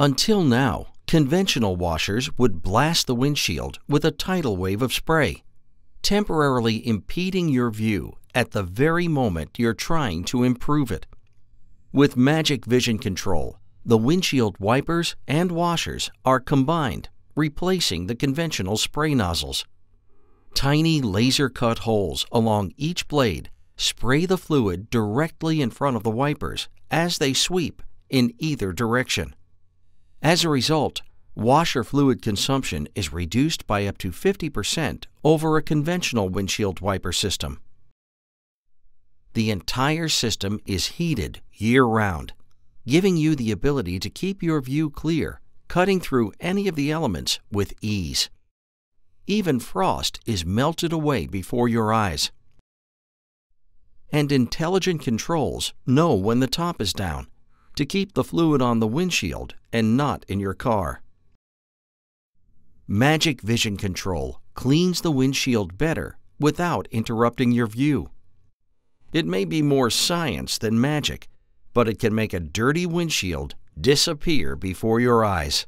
Until now, conventional washers would blast the windshield with a tidal wave of spray, temporarily impeding your view at the very moment you're trying to improve it. With Magic Vision Control, the windshield wipers and washers are combined, replacing the conventional spray nozzles. Tiny laser-cut holes along each blade spray the fluid directly in front of the wipers as they sweep in either direction. As a result, washer fluid consumption is reduced by up to 50% over a conventional windshield wiper system. The entire system is heated year-round, giving you the ability to keep your view clear, cutting through any of the elements with ease. Even frost is melted away before your eyes. And intelligent controls know when the top is down to keep the fluid on the windshield and not in your car. Magic Vision Control cleans the windshield better without interrupting your view. It may be more science than magic, but it can make a dirty windshield disappear before your eyes.